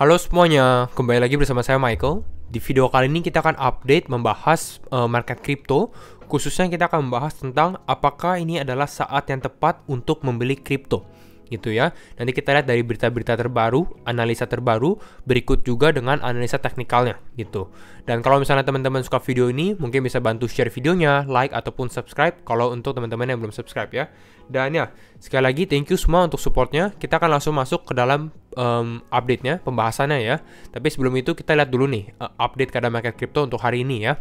Halo semuanya, kembali lagi bersama saya Michael. Di video kali ini kita akan update membahas uh, market kripto, khususnya kita akan membahas tentang apakah ini adalah saat yang tepat untuk membeli kripto gitu ya. Nanti kita lihat dari berita-berita terbaru, analisa terbaru, berikut juga dengan analisa teknikalnya gitu. Dan kalau misalnya teman-teman suka video ini, mungkin bisa bantu share videonya, like ataupun subscribe kalau untuk teman-teman yang belum subscribe ya. Dan ya, sekali lagi thank you semua untuk supportnya. Kita akan langsung masuk ke dalam um, update-nya, pembahasannya ya. Tapi sebelum itu kita lihat dulu nih eh, update keadaan market crypto untuk hari ini ya.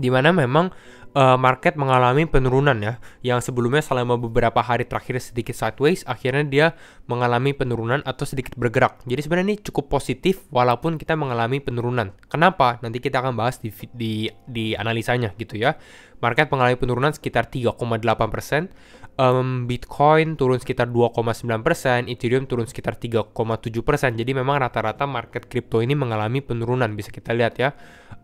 Dimana memang uh, market mengalami penurunan ya, yang sebelumnya selama beberapa hari terakhir sedikit sideways, akhirnya dia mengalami penurunan atau sedikit bergerak. Jadi sebenarnya ini cukup positif walaupun kita mengalami penurunan. Kenapa? Nanti kita akan bahas di di, di analisanya gitu ya market mengalami penurunan sekitar 3,8%, um, Bitcoin turun sekitar 2,9%, persen, Ethereum turun sekitar 3,7%. persen. Jadi memang rata-rata market kripto ini mengalami penurunan, bisa kita lihat ya.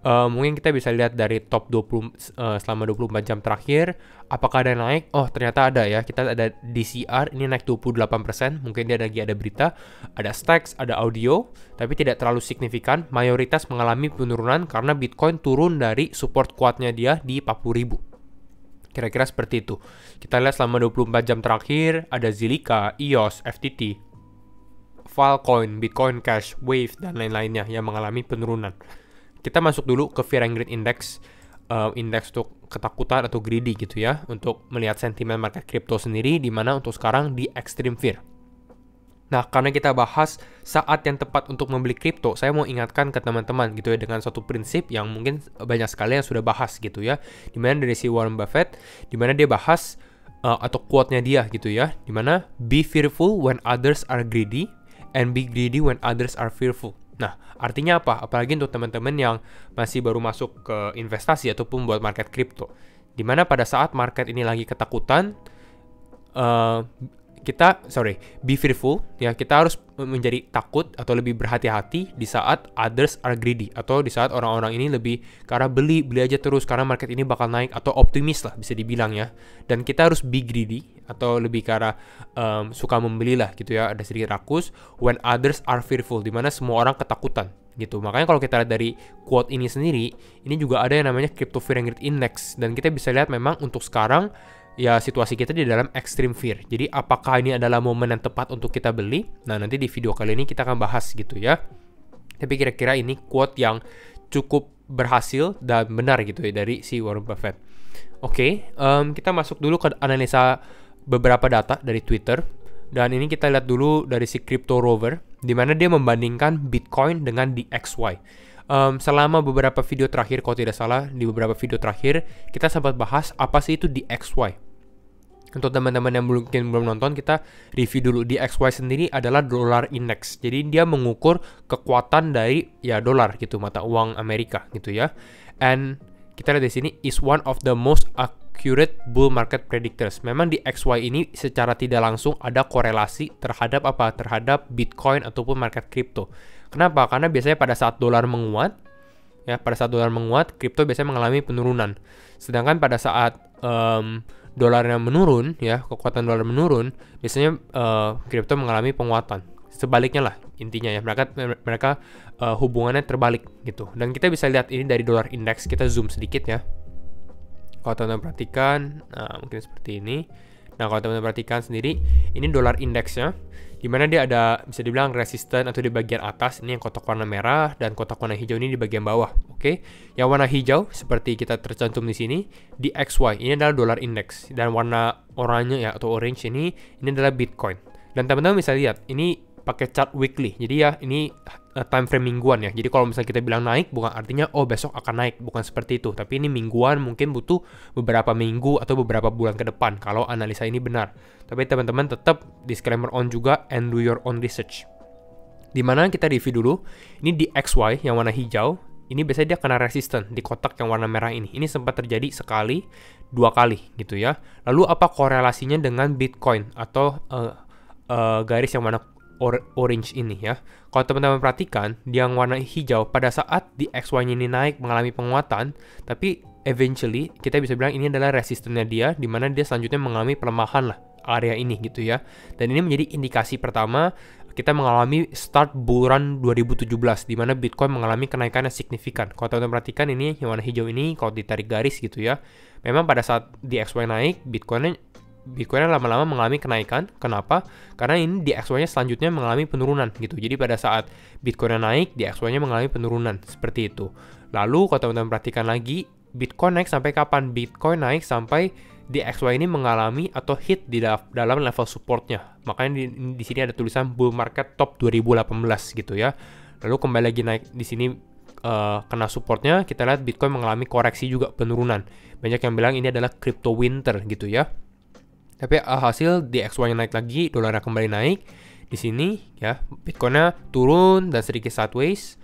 Uh, mungkin kita bisa lihat dari top 20 uh, eh, selama 24 jam terakhir, Apakah ada yang naik? Oh, ternyata ada ya. Kita ada DCR, ini naik 28%. Mungkin dia lagi ada berita. Ada Stacks, ada Audio, tapi tidak terlalu signifikan. Mayoritas mengalami penurunan karena Bitcoin turun dari support kuatnya dia di 40.000. Kira-kira seperti itu. Kita lihat selama 24 jam terakhir, ada Zilliqa, EOS, FTT, Filecoin, Bitcoin Cash, Wave, dan lain-lainnya yang mengalami penurunan. Kita masuk dulu ke Fear and Greed Index. Uh, eh, indeks untuk ketakutan atau greedy gitu ya untuk melihat sentimen market crypto sendiri di mana untuk sekarang di extreme fear. Nah, karena kita bahas saat yang tepat untuk membeli kripto, saya mau ingatkan ke teman-teman gitu ya dengan satu prinsip yang mungkin banyak sekali yang sudah bahas gitu ya. Dimana dari si Warren Buffett, dimana dia bahas uh, atau quote-nya dia gitu ya, dimana be fearful when others are greedy and be greedy when others are fearful. Nah, artinya apa? Apalagi untuk teman-teman yang masih baru masuk ke investasi ataupun buat market kripto. Dimana pada saat market ini lagi ketakutan, uh, kita sorry be fearful ya kita harus menjadi takut atau lebih berhati-hati di saat others are greedy atau di saat orang-orang ini lebih karena beli beli aja terus karena market ini bakal naik atau optimis lah bisa dibilang ya dan kita harus be greedy atau lebih karena um, suka membeli lah gitu ya ada sedikit rakus when others are fearful dimana semua orang ketakutan gitu. Makanya kalau kita lihat dari quote ini sendiri, ini juga ada yang namanya crypto fear and greed index dan kita bisa lihat memang untuk sekarang ya situasi kita di dalam extreme fear. Jadi apakah ini adalah momen yang tepat untuk kita beli? Nah nanti di video kali ini kita akan bahas gitu ya. Tapi kira-kira ini quote yang cukup berhasil dan benar gitu ya dari si Warren Buffett. Oke, okay, um, kita masuk dulu ke analisa beberapa data dari Twitter. Dan ini kita lihat dulu dari si Crypto Rover, di mana dia membandingkan Bitcoin dengan DXY um, selama beberapa video terakhir kalau tidak salah di beberapa video terakhir kita sempat bahas apa sih itu DXY untuk teman-teman yang mungkin belum nonton, kita review dulu di XY sendiri adalah dollar index. Jadi dia mengukur kekuatan dari ya dolar gitu, mata uang Amerika gitu ya. And kita lihat di sini is one of the most accurate bull market predictors. Memang di XY ini secara tidak langsung ada korelasi terhadap apa? Terhadap Bitcoin ataupun market crypto. Kenapa? Karena biasanya pada saat dolar menguat, ya pada saat dolar menguat, kripto biasanya mengalami penurunan. Sedangkan pada saat um, dolarnya menurun ya kekuatan dolar menurun biasanya uh, mengalami penguatan sebaliknya lah intinya ya mereka mereka uh, hubungannya terbalik gitu dan kita bisa lihat ini dari dolar indeks kita zoom sedikit ya kalau teman-teman perhatikan nah, mungkin seperti ini nah kalau teman-teman perhatikan sendiri ini dolar indeksnya di mana dia ada bisa dibilang resisten atau di bagian atas ini yang kotak warna merah dan kotak warna hijau ini di bagian bawah. Oke, okay? yang warna hijau seperti kita tercantum di sini di XY ini adalah dolar indeks dan warna oranye ya atau orange ini ini adalah Bitcoin. Dan teman-teman bisa lihat ini pakai chart weekly. Jadi ya ini Eh, time frame mingguan ya. Jadi kalau misalnya kita bilang naik bukan artinya oh besok akan naik, bukan seperti itu. Tapi ini mingguan mungkin butuh beberapa minggu atau beberapa bulan ke depan kalau analisa ini benar. Tapi teman-teman tetap disclaimer on juga and do your own research. Di mana kita review dulu, ini di XY yang warna hijau, ini biasanya dia kena resisten di kotak yang warna merah ini. Ini sempat terjadi sekali, dua kali gitu ya. Lalu apa korelasinya dengan Bitcoin atau uh, uh, garis yang warna or orange ini ya. Kalau teman-teman perhatikan, dia yang warna hijau pada saat di xy ini naik mengalami penguatan, tapi eventually kita bisa bilang ini adalah resistennya dia, di mana dia selanjutnya mengalami pelemahan lah area ini gitu ya. Dan ini menjadi indikasi pertama kita mengalami start bulan 2017 di mana Bitcoin mengalami kenaikan yang signifikan. Kalau teman-teman perhatikan ini yang warna hijau ini kalau ditarik garis gitu ya. Memang pada saat di XY naik, Bitcoin Bitcoinnya lama-lama mengalami kenaikan. Kenapa? Karena ini DXY-nya selanjutnya mengalami penurunan gitu. Jadi pada saat Bitcoin naik, DXY-nya mengalami penurunan seperti itu. Lalu kalau teman-teman perhatikan lagi, Bitcoin naik sampai kapan? Bitcoin naik sampai DXY ini mengalami atau hit di dalam level supportnya. Makanya di, di sini ada tulisan bull market top 2018 gitu ya. Lalu kembali lagi naik di sini uh, kena supportnya, kita lihat Bitcoin mengalami koreksi juga penurunan. Banyak yang bilang ini adalah crypto winter gitu ya. Tapi alhasil eh, di XY-nya naik lagi, dolarnya kembali naik. Di sini ya, Bitcoinnya turun dan sedikit sideways.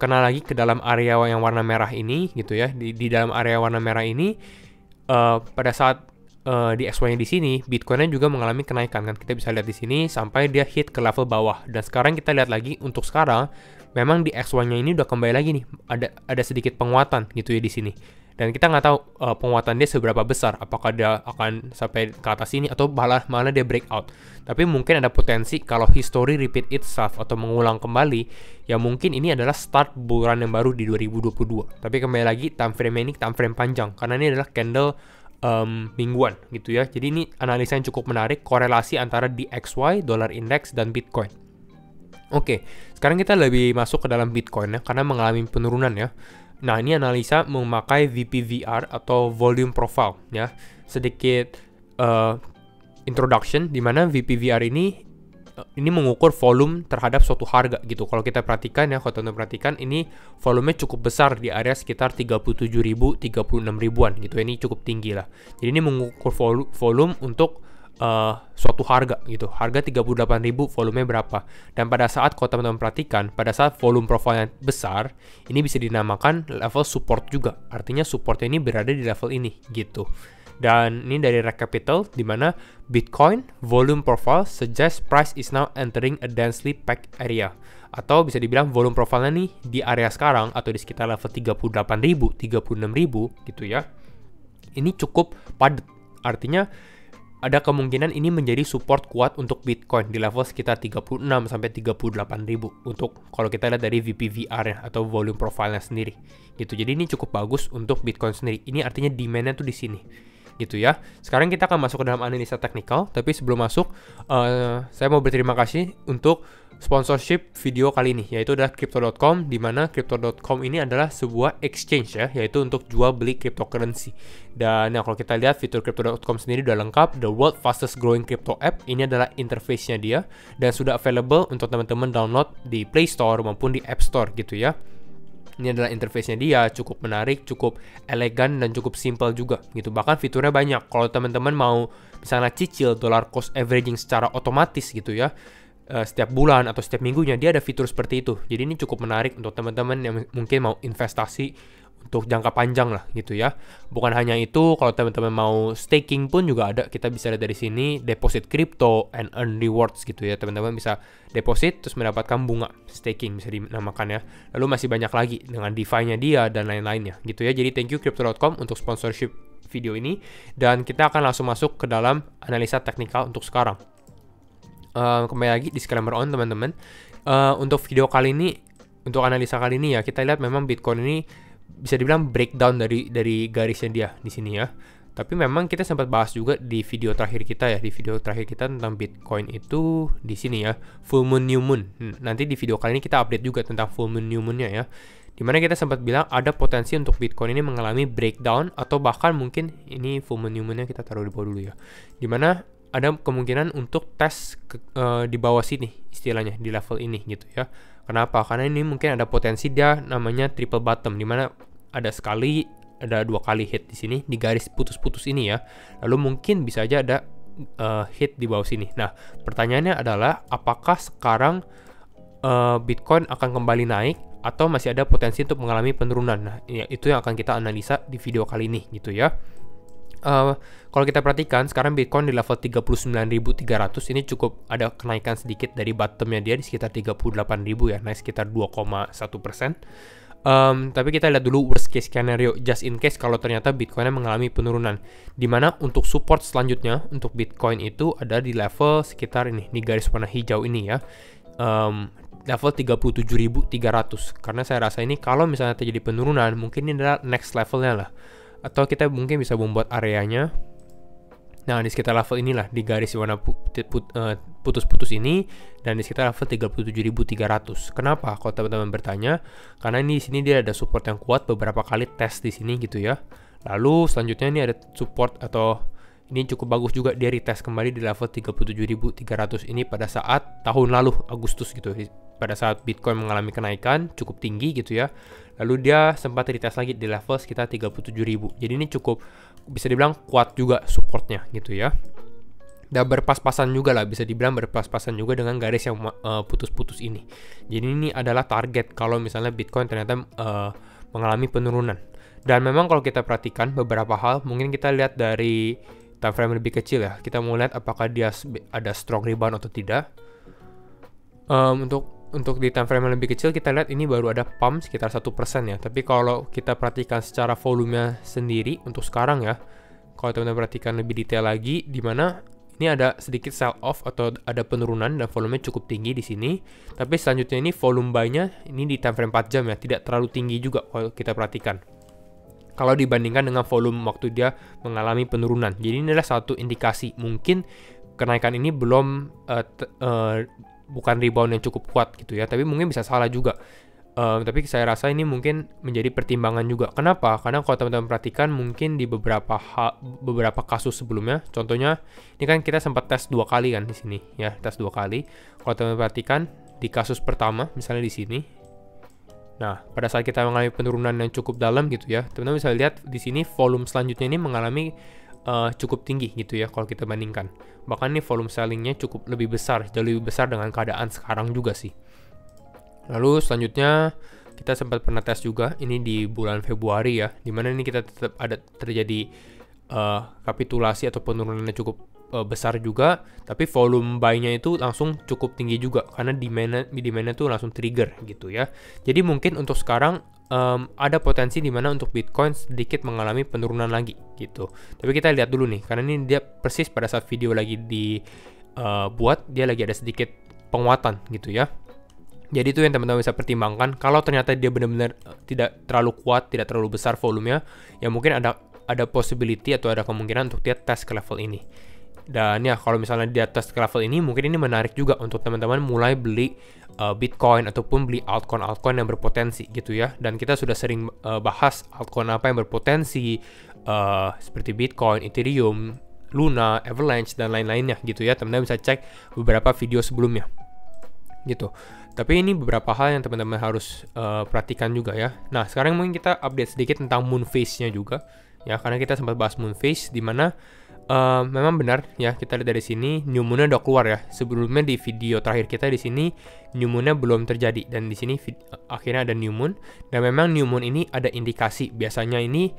Kena lagi ke dalam area yang warna merah ini gitu ya. Di, di dalam area warna merah ini uh, pada saat uh, di XY-nya di sini, Bitcoinnya juga mengalami kenaikan kan. Kita bisa lihat di sini sampai dia hit ke level bawah. Dan sekarang kita lihat lagi untuk sekarang memang di XY-nya ini udah kembali lagi nih. Ada ada sedikit penguatan gitu ya di sini dan kita nggak tahu uh, penguatan dia seberapa besar apakah dia akan sampai ke atas ini atau malah mana dia breakout tapi mungkin ada potensi kalau history repeat itself atau mengulang kembali ya mungkin ini adalah start bulan yang baru di 2022 tapi kembali lagi time frame ini time frame panjang karena ini adalah candle um, mingguan gitu ya jadi ini analisa yang cukup menarik korelasi antara DXY dollar index dan Bitcoin Oke, sekarang kita lebih masuk ke dalam Bitcoin ya, karena mengalami penurunan ya. Nah, ini analisa memakai VPVR atau volume profile ya. Sedikit uh, introduction di mana VPVR ini uh, ini mengukur volume terhadap suatu harga gitu. Kalau kita perhatikan ya, kalau teman perhatikan ini volumenya cukup besar di area sekitar 37.000 36.000-an gitu. Ini cukup tinggi lah. Jadi ini mengukur volume untuk uh, suatu harga gitu. Harga 38.000 volume berapa. Dan pada saat kalau teman-teman perhatikan, pada saat volume profilnya besar, ini bisa dinamakan level support juga. Artinya supportnya ini berada di level ini gitu. Dan ini dari Red Capital, di mana Bitcoin volume profile suggest price is now entering a densely packed area. Atau bisa dibilang volume profile nih di area sekarang atau di sekitar level 38.000, 36.000 gitu ya. Ini cukup padat. Artinya ada kemungkinan ini menjadi support kuat untuk Bitcoin di level sekitar 36 sampai 38 ribu untuk kalau kita lihat dari VPVR ya, atau volume profile-nya sendiri gitu. Jadi ini cukup bagus untuk Bitcoin sendiri. Ini artinya demand-nya tuh di sini gitu ya. Sekarang kita akan masuk ke dalam analisa teknikal, tapi sebelum masuk uh, saya mau berterima kasih untuk sponsorship video kali ini yaitu adalah crypto.com di mana crypto.com ini adalah sebuah exchange ya yaitu untuk jual beli cryptocurrency. Dan ya, kalau kita lihat fitur crypto.com sendiri udah lengkap, the world fastest growing crypto app ini adalah interface-nya dia dan sudah available untuk teman-teman download di Play Store maupun di App Store gitu ya ini adalah interface-nya dia cukup menarik, cukup elegan dan cukup simple juga gitu. Bahkan fiturnya banyak. Kalau teman-teman mau misalnya cicil dollar cost averaging secara otomatis gitu ya. Eh, setiap bulan atau setiap minggunya dia ada fitur seperti itu. Jadi ini cukup menarik untuk teman-teman yang mungkin mau investasi untuk jangka panjang lah gitu ya. Bukan hanya itu, kalau teman-teman mau staking pun juga ada. Kita bisa lihat dari sini deposit crypto and earn rewards gitu ya. Teman-teman bisa deposit terus mendapatkan bunga staking bisa dinamakan ya. Lalu masih banyak lagi dengan DeFi-nya dia dan lain-lainnya gitu ya. Jadi thank you crypto.com untuk sponsorship video ini dan kita akan langsung masuk ke dalam analisa teknikal untuk sekarang uh, kembali lagi di disclaimer on teman-teman. Uh, untuk video kali ini, untuk analisa kali ini ya kita lihat memang Bitcoin ini bisa dibilang breakdown dari dari garisnya dia di sini ya. Tapi memang kita sempat bahas juga di video terakhir kita ya, di video terakhir kita tentang Bitcoin itu di sini ya, full moon new moon. Hmm, nanti di video kali ini kita update juga tentang full moon new moonnya ya. Dimana kita sempat bilang ada potensi untuk Bitcoin ini mengalami breakdown atau bahkan mungkin ini full moon new moonnya kita taruh di bawah dulu ya. Dimana ada kemungkinan untuk tes ke, uh, di bawah sini istilahnya di level ini gitu ya. Kenapa? Karena ini mungkin ada potensi dia namanya triple bottom di mana ada sekali ada dua kali hit di sini di garis putus-putus ini ya. Lalu mungkin bisa aja ada uh, hit di bawah sini. Nah, pertanyaannya adalah apakah sekarang uh, Bitcoin akan kembali naik atau masih ada potensi untuk mengalami penurunan? Nah, ya, itu yang akan kita analisa di video kali ini gitu ya. Eh, kalau kita perhatikan sekarang Bitcoin di level 39.300 ini cukup ada kenaikan sedikit dari bottomnya dia di sekitar 38.000 ya, naik sekitar 2,1 persen. Um, tapi kita lihat dulu worst case scenario just in case kalau ternyata Bitcoinnya mengalami penurunan. Dimana untuk support selanjutnya untuk Bitcoin itu ada di level sekitar ini, di garis warna hijau ini ya. Um, level 37.300 karena saya rasa ini kalau misalnya terjadi penurunan mungkin ini adalah next levelnya lah atau kita mungkin bisa membuat areanya Nah, di sekitar level inilah di garis warna eh, putus-putus ini dan di sekitar level 37.300. Kenapa? Kalau teman-teman bertanya, karena ini di sini dia ada support yang kuat beberapa kali tes di sini gitu ya. Lalu selanjutnya ini ada support atau ini cukup bagus juga dia retest kembali di level 37.300 ini pada saat tahun lalu Agustus gitu pada saat Bitcoin mengalami kenaikan cukup tinggi gitu ya. Lalu dia sempat retest lagi di level sekitar 37.000. Jadi ini cukup bisa dibilang kuat juga supportnya gitu ya. Dan berpas-pasan juga lah bisa dibilang berpas-pasan juga dengan garis yang eh, putus-putus uh, ini. Jadi ini adalah target kalau misalnya Bitcoin ternyata uh, mengalami penurunan. Dan memang kalau kita perhatikan beberapa hal, mungkin kita lihat dari time frame lebih kecil ya. Kita mau lihat apakah dia ada strong rebound atau tidak. Um, untuk untuk di time frame yang lebih kecil kita lihat ini baru ada pump sekitar satu persen ya. Tapi kalau kita perhatikan secara volumenya sendiri untuk sekarang ya, kalau teman-teman perhatikan lebih detail lagi di mana ini ada sedikit sell off atau ada penurunan dan volumenya cukup tinggi di sini. Tapi selanjutnya ini volume buy-nya ini di time frame 4 jam ya, tidak terlalu tinggi juga kalau kita perhatikan. Kalau dibandingkan dengan volume waktu dia mengalami penurunan. Jadi ini adalah satu indikasi mungkin kenaikan ini belum uh, bukan rebound yang cukup kuat gitu ya, tapi mungkin bisa salah juga. Um, tapi saya rasa ini mungkin menjadi pertimbangan juga. Kenapa? Karena kalau teman-teman perhatikan mungkin di beberapa hal, beberapa kasus sebelumnya, contohnya ini kan kita sempat tes dua kali kan di sini ya, tes dua kali. Kalau teman-teman perhatikan di kasus pertama misalnya di sini, nah pada saat kita mengalami penurunan yang cukup dalam gitu ya, teman-teman bisa lihat di sini volume selanjutnya ini mengalami uh, cukup tinggi gitu ya kalau kita bandingkan. Bahkan nih volume sellingnya cukup lebih besar, jauh lebih besar dengan keadaan sekarang juga sih. Lalu selanjutnya kita sempat pernah tes juga ini di bulan Februari ya, dimana ini kita tetap ada terjadi uh, kapitulasi atau penurunannya cukup uh, besar juga, tapi volume buy-nya itu langsung cukup tinggi juga karena demand-nya demand tuh langsung trigger gitu ya. Jadi mungkin untuk sekarang um, ada potensi di mana untuk Bitcoin sedikit mengalami penurunan lagi gitu. Tapi kita lihat dulu nih, karena ini dia persis pada saat video lagi dibuat, eh, uh, dia lagi ada sedikit penguatan gitu ya. Jadi itu yang teman-teman bisa pertimbangkan. Kalau ternyata dia benar-benar eh, tidak terlalu kuat, tidak terlalu besar volumenya, ya mungkin ada ada possibility atau ada kemungkinan untuk dia tes ke level ini dan ya kalau misalnya di atas level ini mungkin ini menarik juga untuk teman-teman mulai beli uh, Bitcoin ataupun beli altcoin altcoin yang berpotensi gitu ya. Dan kita sudah sering uh, bahas altcoin apa yang berpotensi uh, seperti Bitcoin, Ethereum, Luna, Avalanche dan lain-lainnya gitu ya. Teman-teman bisa cek beberapa video sebelumnya gitu. Tapi ini beberapa hal yang teman-teman harus uh, perhatikan juga ya. Nah, sekarang mungkin kita update sedikit tentang moonface nya juga ya karena kita sempat bahas Moonface phase di mana Uh, memang benar ya kita lihat dari sini new moonnya udah keluar ya sebelumnya di video terakhir kita di sini new moonnya belum terjadi dan di sini akhirnya ada new moon dan memang new moon ini ada indikasi biasanya ini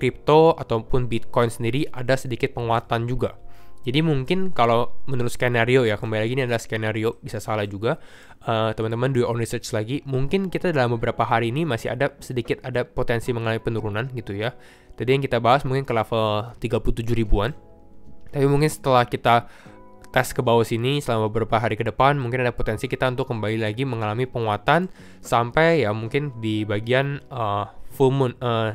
kripto eh, uh, ataupun bitcoin sendiri ada sedikit penguatan juga jadi mungkin kalau menurut skenario ya kembali lagi ini adalah skenario bisa salah juga eh, teman-teman uh, do your own research lagi mungkin kita dalam beberapa hari ini masih ada sedikit ada potensi mengalami penurunan gitu ya Tadi yang kita bahas mungkin ke level 37 ribuan. Tapi mungkin setelah kita tes ke bawah sini selama beberapa hari ke depan mungkin ada potensi kita untuk kembali lagi mengalami penguatan sampai ya mungkin di bagian uh, full moon uh,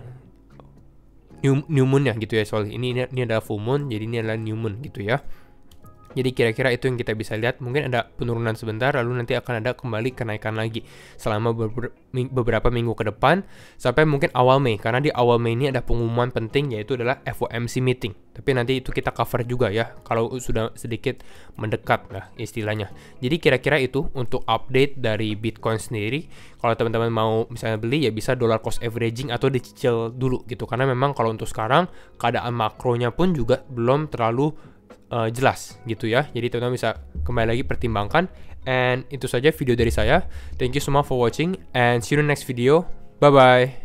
new, new moon ya gitu ya soal ini ini adalah full moon jadi ini adalah new moon gitu ya. Jadi kira-kira itu yang kita bisa lihat, mungkin ada penurunan sebentar, lalu nanti akan ada kembali kenaikan lagi selama beberapa minggu ke depan, sampai mungkin awal Mei, karena di awal Mei ini ada pengumuman penting, yaitu adalah FOMC meeting. Tapi nanti itu kita cover juga ya, kalau sudah sedikit mendekat lah istilahnya. Jadi kira-kira itu untuk update dari Bitcoin sendiri. Kalau teman-teman mau misalnya beli ya bisa dollar cost averaging atau dicicil dulu gitu, karena memang kalau untuk sekarang keadaan makronya pun juga belum terlalu uh, jelas gitu ya. Jadi teman-teman bisa kembali lagi pertimbangkan. And itu saja video dari saya. Thank you semua for watching and see you in the next video. Bye bye.